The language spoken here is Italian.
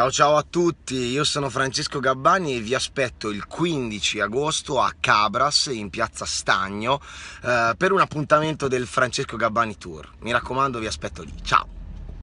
Ciao ciao a tutti, io sono Francesco Gabbani e vi aspetto il 15 agosto a Cabras in piazza Stagno eh, per un appuntamento del Francesco Gabbani Tour. Mi raccomando, vi aspetto lì. Ciao!